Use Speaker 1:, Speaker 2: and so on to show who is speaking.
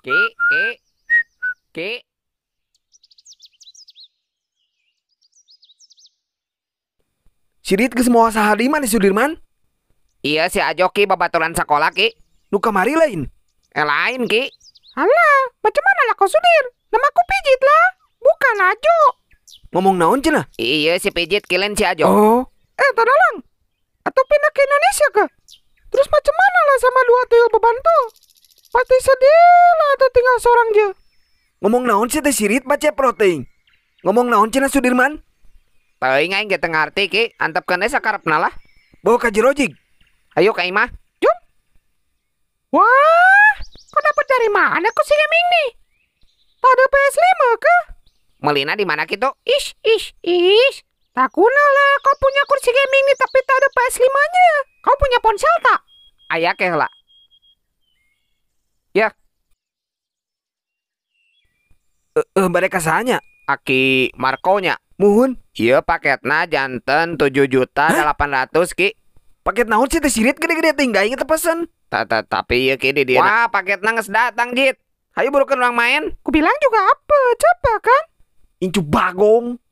Speaker 1: Ki, ki, ki. Cirit ke semua sahari mana ya, Sudirman? Iya si Ajo ki babaturan sekolah ki. lu kemari lain. Eh lain ki. Alah, macam mana lah kau Sudir? Nama aku pijit lah, bukan Ajo. Ngomong naon cina Iya si pijit kilen si Ajo. Oh. Eh, tadalang. Atau pindah ke Indonesia ke? Terus macam mana lah sama dua tuyul bebantu? pasti sedih lah tuh tinggal seorang je. Ngomong naon sih teh sirit baca protein. Ngomong naon cina Sudirman? Teuing nggak tengah arti ki, antepkeun sakar karap nala. Bawa kaji rojik. Ayo ka imah. Jum. Wah, kau dapat dari mana kau si gaming nih? Tadi PS5 ke? Melina di mana gitu? Ish, ish, ish. Tak kuna lah, kau punya kursi gaming nih tapi tak ada PS5-nya. Kau punya ponsel tak? Ayah keh lah. eh uh, mereka sahanya aki markonya muhun iya paketnya jantan tujuh juta delapan ratus ki paket naon sih teh gede-gede tinggal inget pesen tata tapi iya ki di dia wah paket nanges datang jit ayo burukan orang main ku bilang juga apa coba kan incu bagong